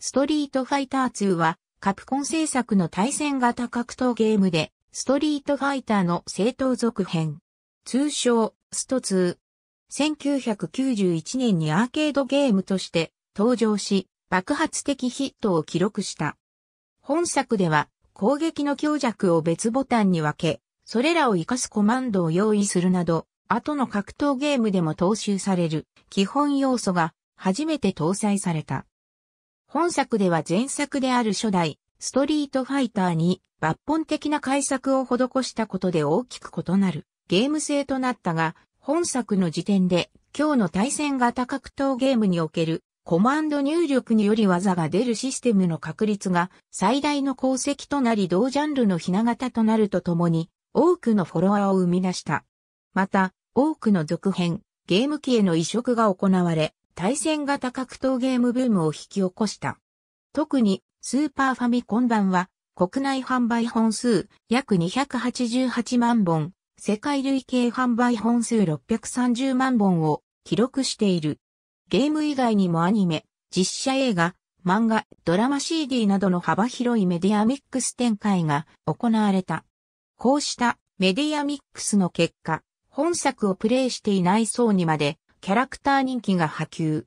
ストリートファイター2は、カプコン制作の対戦型格闘ゲームで、ストリートファイターの正当続編。通称、スト2。1991年にアーケードゲームとして登場し、爆発的ヒットを記録した。本作では、攻撃の強弱を別ボタンに分け、それらを活かすコマンドを用意するなど、後の格闘ゲームでも踏襲される基本要素が初めて搭載された。本作では前作である初代、ストリートファイターに抜本的な改作を施したことで大きく異なるゲーム性となったが、本作の時点で今日の対戦型格闘ゲームにおけるコマンド入力により技が出るシステムの確率が最大の功績となり同ジャンルのひな形となるとともに多くのフォロワーを生み出した。また、多くの続編、ゲーム機への移植が行われ、対戦型格闘ゲームブームを引き起こした。特に、スーパーファミコン版は、国内販売本数約288万本、世界累計販売本数630万本を記録している。ゲーム以外にもアニメ、実写映画、漫画、ドラマ CD などの幅広いメディアミックス展開が行われた。こうしたメディアミックスの結果、本作をプレイしていない層にまでキャラクター人気が波及。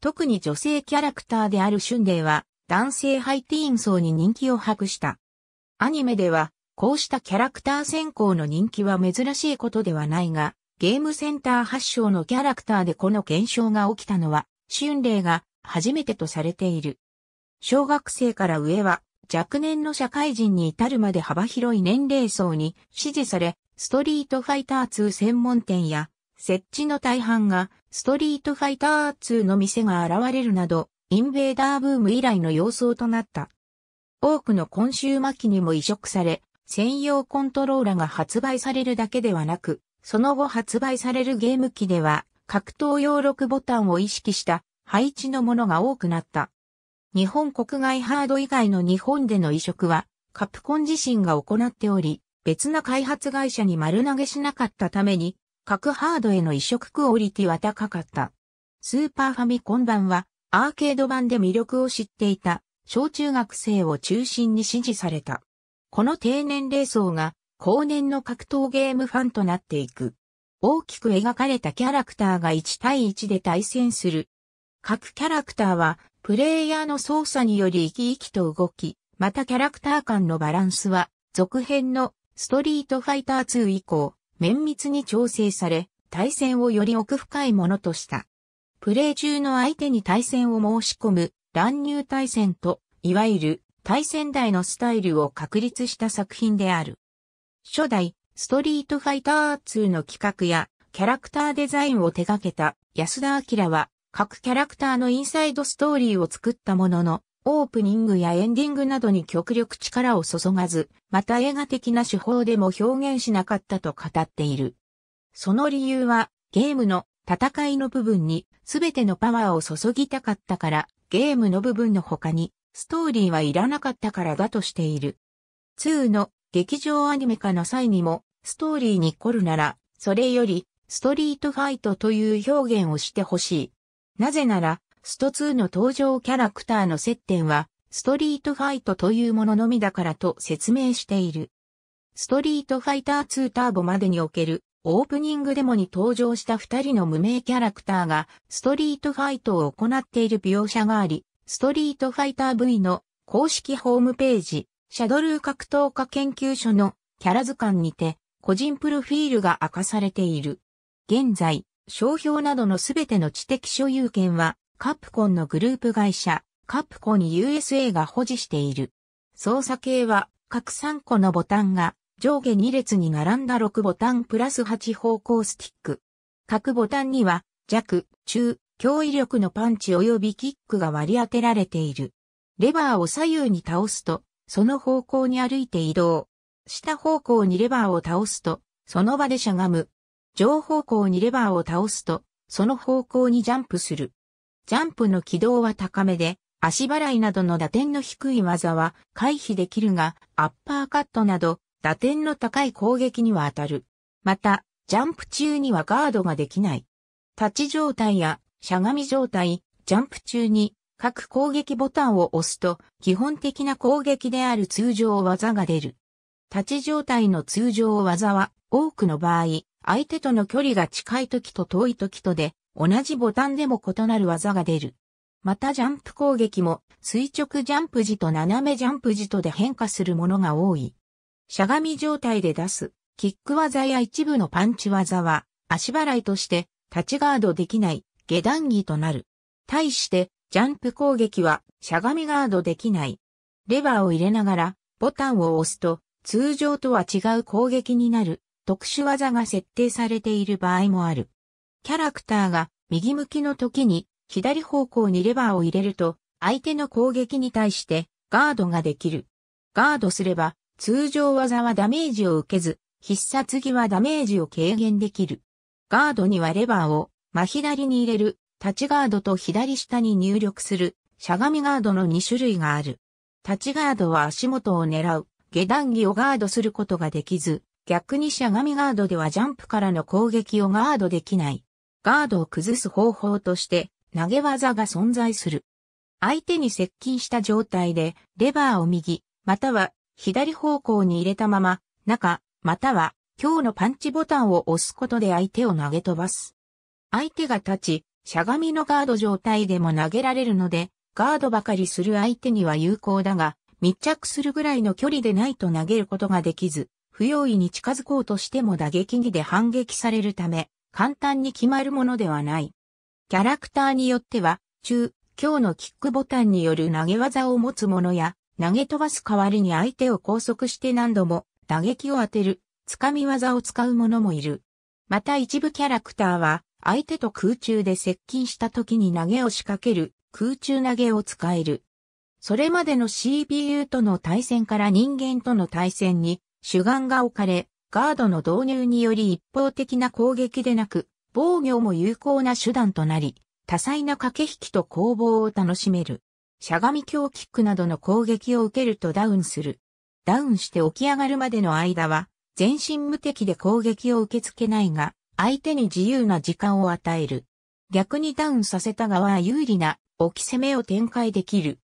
特に女性キャラクターであるシュンデは男性ハイティーン層に人気を博した。アニメではこうしたキャラクター選考の人気は珍しいことではないが、ゲームセンター発祥のキャラクターでこの現象が起きたのは、春麗が初めてとされている。小学生から上は若年の社会人に至るまで幅広い年齢層に支持され、ストリートファイター2専門店や設置の大半がストリートファイター2の店が現れるなど、インベーダーブーム以来の様相となった。多くの今週末期にも移植され、専用コントローラが発売されるだけではなく、その後発売されるゲーム機では、格闘用6ボタンを意識した配置のものが多くなった。日本国外ハード以外の日本での移植は、カプコン自身が行っており、別な開発会社に丸投げしなかったために、各ハードへの移植クオリティは高かった。スーパーファミコン版はアーケード版で魅力を知っていた小中学生を中心に支持された。この低年齢層が後年の格闘ゲームファンとなっていく。大きく描かれたキャラクターが1対1で対戦する。各キャラクターはプレイヤーの操作により生き生きと動き、またキャラクター間のバランスは続編のストリートファイター2以降、綿密に調整され、対戦をより奥深いものとした。プレイ中の相手に対戦を申し込む乱入対戦と、いわゆる対戦台のスタイルを確立した作品である。初代、ストリートファイター2の企画やキャラクターデザインを手掛けた安田明は各キャラクターのインサイドストーリーを作ったものの、オープニングやエンディングなどに極力力を注がず、また映画的な手法でも表現しなかったと語っている。その理由は、ゲームの戦いの部分に全てのパワーを注ぎたかったから、ゲームの部分の他に、ストーリーはいらなかったからだとしている。2の劇場アニメ化の際にも、ストーリーに凝るなら、それより、ストリートファイトという表現をしてほしい。なぜなら、スト2の登場キャラクターの接点は、ストリートファイトというもののみだからと説明している。ストリートファイター2ターボまでにおけるオープニングデモに登場した二人の無名キャラクターがストリートファイトを行っている描写があり、ストリートファイター V の公式ホームページ、シャドルー格闘家研究所のキャラ図鑑にて個人プロフィールが明かされている。現在、商標などのすべての知的所有権はカプコンのグループ会社、カプコン USA が保持している。操作系は、各3個のボタンが上下2列に並んだ6ボタンプラス8方向スティック。各ボタンには弱、中、強威力のパンチ及びキックが割り当てられている。レバーを左右に倒すと、その方向に歩いて移動。下方向にレバーを倒すと、その場でしゃがむ。上方向にレバーを倒すと、その方向にジャンプする。ジャンプの軌道は高めで、足払いなどの打点の低い技は回避できるが、アッパーカットなど打点の高い攻撃には当たる。また、ジャンプ中にはガードができない。立ち状態やしゃがみ状態、ジャンプ中に各攻撃ボタンを押すと基本的な攻撃である通常技が出る。立ち状態の通常技は多くの場合、相手との距離が近い時と遠い時とで同じボタンでも異なる技が出る。またジャンプ攻撃も垂直ジャンプ時と斜めジャンプ時とで変化するものが多い。しゃがみ状態で出すキック技や一部のパンチ技は足払いとして立ちガードできない下段着となる。対してジャンプ攻撃はしゃがみガードできない。レバーを入れながらボタンを押すと通常とは違う攻撃になる特殊技が設定されている場合もある。キャラクターが右向きの時に左方向にレバーを入れると相手の攻撃に対してガードができる。ガードすれば通常技はダメージを受けず必殺技はダメージを軽減できる。ガードにはレバーを真左に入れる立ちガードと左下に入力するしゃがみガードの2種類がある。立ちガードは足元を狙う下段着をガードすることができず逆にしゃがみガードではジャンプからの攻撃をガードできない。ガードを崩す方法として投げ技が存在する。相手に接近した状態でレバーを右、または左方向に入れたまま、中、または今日のパンチボタンを押すことで相手を投げ飛ばす。相手が立ち、しゃがみのガード状態でも投げられるので、ガードばかりする相手には有効だが、密着するぐらいの距離でないと投げることができず、不用意に近づこうとしても打撃にで反撃されるため、簡単に決まるものではない。キャラクターによっては、中、強のキックボタンによる投げ技を持つ者や、投げ飛ばす代わりに相手を拘束して何度も打撃を当てる、掴み技を使う者もいる。また一部キャラクターは、相手と空中で接近した時に投げを仕掛ける、空中投げを使える。それまでの CPU との対戦から人間との対戦に主眼が置かれ、ガードの導入により一方的な攻撃でなく、防御も有効な手段となり、多彩な駆け引きと攻防を楽しめる。しゃがみ強キックなどの攻撃を受けるとダウンする。ダウンして起き上がるまでの間は、全身無敵で攻撃を受け付けないが、相手に自由な時間を与える。逆にダウンさせた側は有利な起き攻めを展開できる。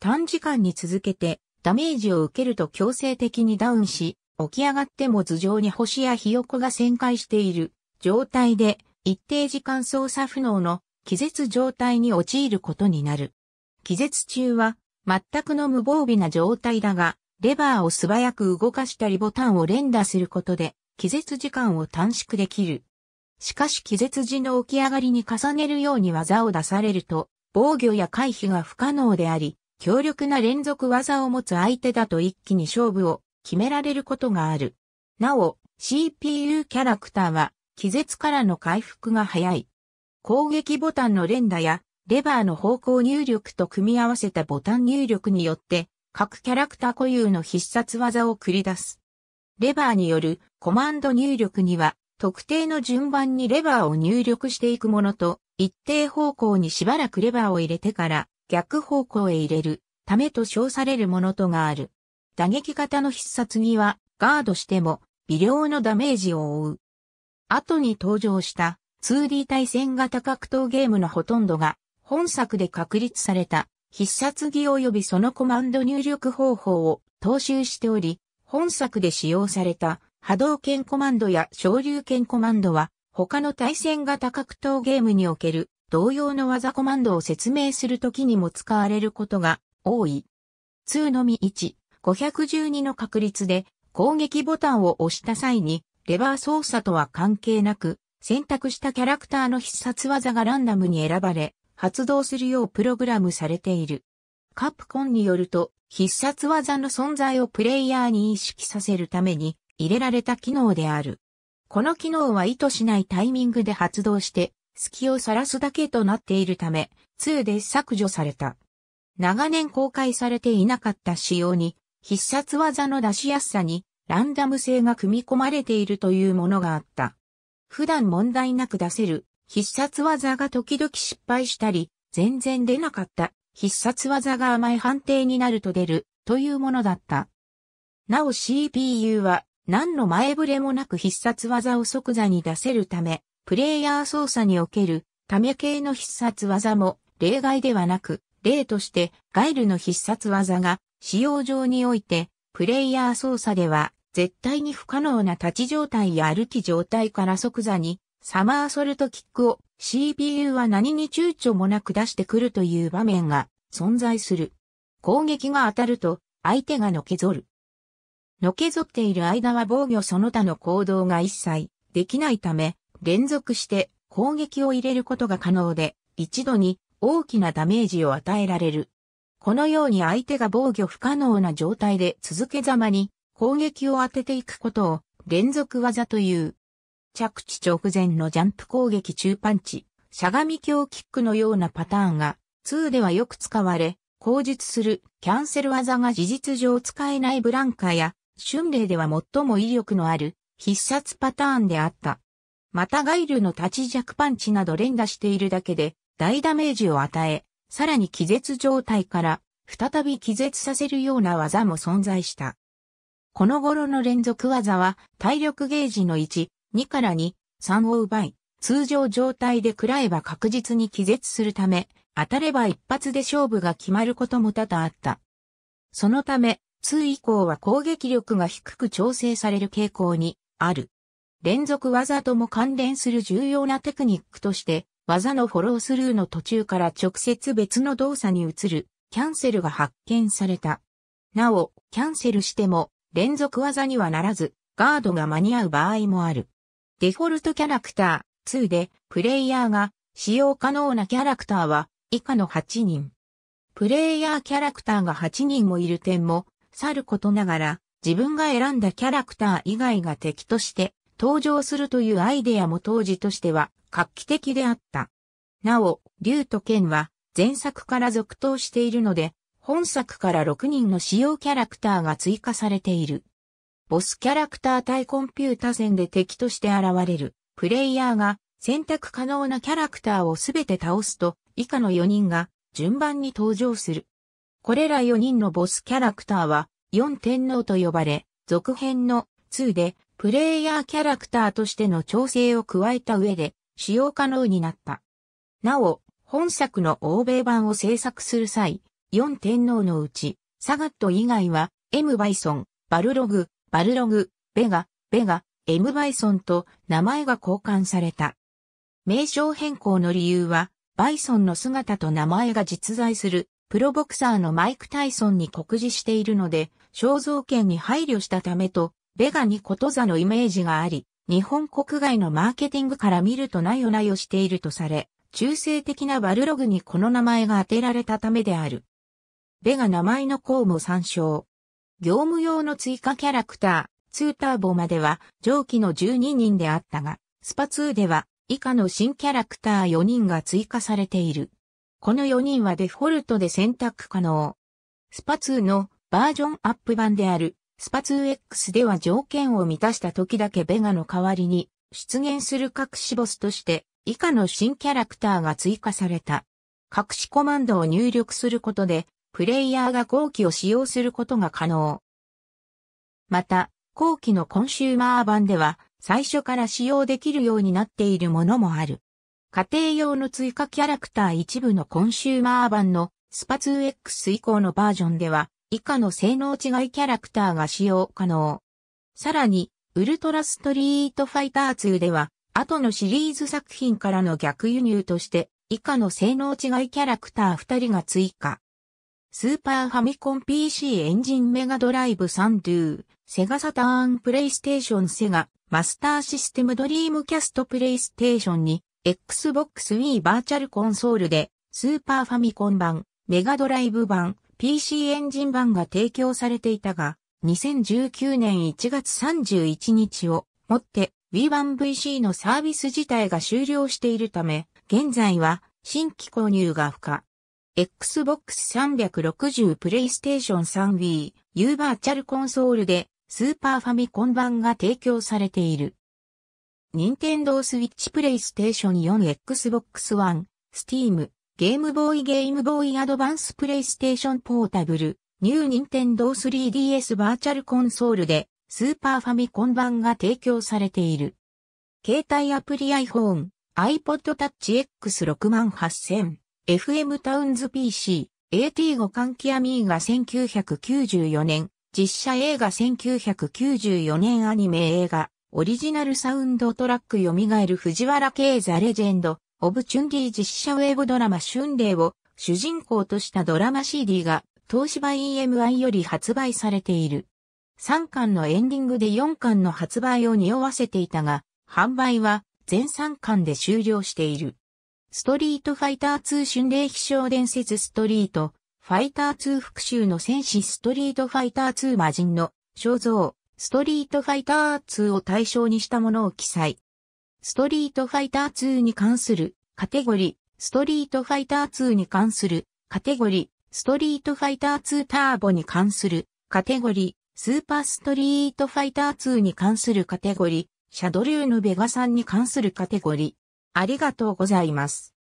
短時間に続けてダメージを受けると強制的にダウンし、起き上がっても頭上に星やひよこが旋回している状態で一定時間操作不能の気絶状態に陥ることになる。気絶中は全くの無防備な状態だが、レバーを素早く動かしたりボタンを連打することで気絶時間を短縮できる。しかし気絶時の起き上がりに重ねるように技を出されると、防御や回避が不可能であり、強力な連続技を持つ相手だと一気に勝負を決められることがある。なお、CPU キャラクターは、気絶からの回復が早い。攻撃ボタンの連打や、レバーの方向入力と組み合わせたボタン入力によって、各キャラクター固有の必殺技を繰り出す。レバーによるコマンド入力には、特定の順番にレバーを入力していくものと、一定方向にしばらくレバーを入れてから、逆方向へ入れる、ためと称されるものとがある。打撃型の必殺技はガードしても微量のダメージを負う。後に登場した 2D 対戦型格闘ゲームのほとんどが本作で確立された必殺技及びそのコマンド入力方法を踏襲しており、本作で使用された波動拳コマンドや昇竜拳コマンドは他の対戦型格闘ゲームにおける同様の技コマンドを説明するときにも使われることが多い。2のみ1、512の確率で攻撃ボタンを押した際にレバー操作とは関係なく選択したキャラクターの必殺技がランダムに選ばれ発動するようプログラムされている。カプコンによると必殺技の存在をプレイヤーに意識させるために入れられた機能である。この機能は意図しないタイミングで発動して隙を晒すだけとなっているため2で削除された。長年公開されていなかった仕様に必殺技の出しやすさにランダム性が組み込まれているというものがあった。普段問題なく出せる必殺技が時々失敗したり、全然出なかった必殺技が甘い判定になると出るというものだった。なお CPU は何の前触れもなく必殺技を即座に出せるため、プレイヤー操作におけるため系の必殺技も例外ではなく、例としてガイルの必殺技が使用上において、プレイヤー操作では、絶対に不可能な立ち状態や歩き状態から即座に、サマーソルトキックを CPU は何に躊躇もなく出してくるという場面が存在する。攻撃が当たると、相手がのけぞる。のけぞっている間は防御その他の行動が一切できないため、連続して攻撃を入れることが可能で、一度に大きなダメージを与えられる。このように相手が防御不可能な状態で続けざまに攻撃を当てていくことを連続技という。着地直前のジャンプ攻撃中パンチ、しゃがみ強キックのようなパターンが2ではよく使われ、口述するキャンセル技が事実上使えないブランカや、春麗では最も威力のある必殺パターンであった。またガイルの立ち弱パンチなど連打しているだけで大ダメージを与え、さらに気絶状態から再び気絶させるような技も存在した。この頃の連続技は体力ゲージの1、2から2、3を奪い、通常状態で食らえば確実に気絶するため、当たれば一発で勝負が決まることも多々あった。そのため、2以降は攻撃力が低く調整される傾向にある。連続技とも関連する重要なテクニックとして、技のフォロースルーの途中から直接別の動作に移る、キャンセルが発見された。なお、キャンセルしても、連続技にはならず、ガードが間に合う場合もある。デフォルトキャラクター2で、プレイヤーが使用可能なキャラクターは以下の8人。プレイヤーキャラクターが8人もいる点も、さることながら、自分が選んだキャラクター以外が敵として登場するというアイデアも当時としては画期的であった。なお、竜と剣は前作から続投しているので、本作から6人の使用キャラクターが追加されている。ボスキャラクター対コンピュータ戦で敵として現れる、プレイヤーが選択可能なキャラクターをすべて倒すと、以下の4人が順番に登場する。これら4人のボスキャラクターは、四天皇と呼ばれ、続編の2で、プレイヤーキャラクターとしての調整を加えた上で、使用可能になった。なお、本作の欧米版を制作する際、4天皇のうち、サガット以外は、エム・バイソン、バルログ、バルログ、ベガ、ベガ、エム・バイソンと名前が交換された。名称変更の理由は、バイソンの姿と名前が実在する、プロボクサーのマイク・タイソンに酷似しているので、肖像権に配慮したためと、ベガにことざのイメージがあり、日本国外のマーケティングから見るとなよなよしているとされ、中性的なバルログにこの名前が当てられたためである。ベガ名前の項も参照。業務用の追加キャラクター、ツーターボまでは上記の12人であったが、スパ2では以下の新キャラクター4人が追加されている。この4人はデフォルトで選択可能。スパ2のバージョンアップ版であるスパ 2X では条件を満たした時だけベガの代わりに出現する隠しボスとして以下の新キャラクターが追加された。隠しコマンドを入力することでプレイヤーが後期を使用することが可能。また、後期のコンシューマー版では最初から使用できるようになっているものもある。家庭用の追加キャラクター一部のコンシューマー版のスパ 2X 以降のバージョンでは以下の性能違いキャラクターが使用可能。さらに、ウルトラストリートファイター2では、後のシリーズ作品からの逆輸入として、以下の性能違いキャラクター2人が追加。スーパーファミコン PC エンジンメガドライブサンドゥー、セガサターンプレイステーションセガ、マスターシステムドリームキャストプレイステーションに、Xbox Wii バーチャルコンソールで、スーパーファミコン版、メガドライブ版、PC エンジン版が提供されていたが、2019年1月31日をもって Wii 1 v c のサービス自体が終了しているため、現在は新規購入が不可。Xbox 360 PlayStation 3Wii U バーチャルコンソールでスーパーファミコン版が提供されている。Nintendo Switch PlayStation 4 Xbox One Steam ゲームボーイゲームボーイアドバンスプレイステーションポータブル、ニューニンテンドー 3DS バーチャルコンソールで、スーパーファミコン版が提供されている。携帯アプリ iPhone、iPod Touch X68000、FM タウンズ PC、AT5 換気アミーが1994年、実写映画1994年アニメ映画、オリジナルサウンドトラック蘇る藤原圭ザレジェンド、オブチュンリー実写ウェブドラマ春霊を主人公としたドラマ CD が東芝 EMI より発売されている。3巻のエンディングで4巻の発売を匂わせていたが、販売は全3巻で終了している。ストリートファイター2春霊飛翔伝説ストリート、ファイター2復讐の戦士ストリートファイター2魔人の肖像、ストリートファイター2を対象にしたものを記載。ストリートファイター2に関するカテゴリー、ストリートファイター2に関するカテゴリー、ストリートファイター2ターボに関するカテゴリー、スーパーストリートファイター2に関するカテゴリー、シャドリューのベガさんに関するカテゴリー。ありがとうございます。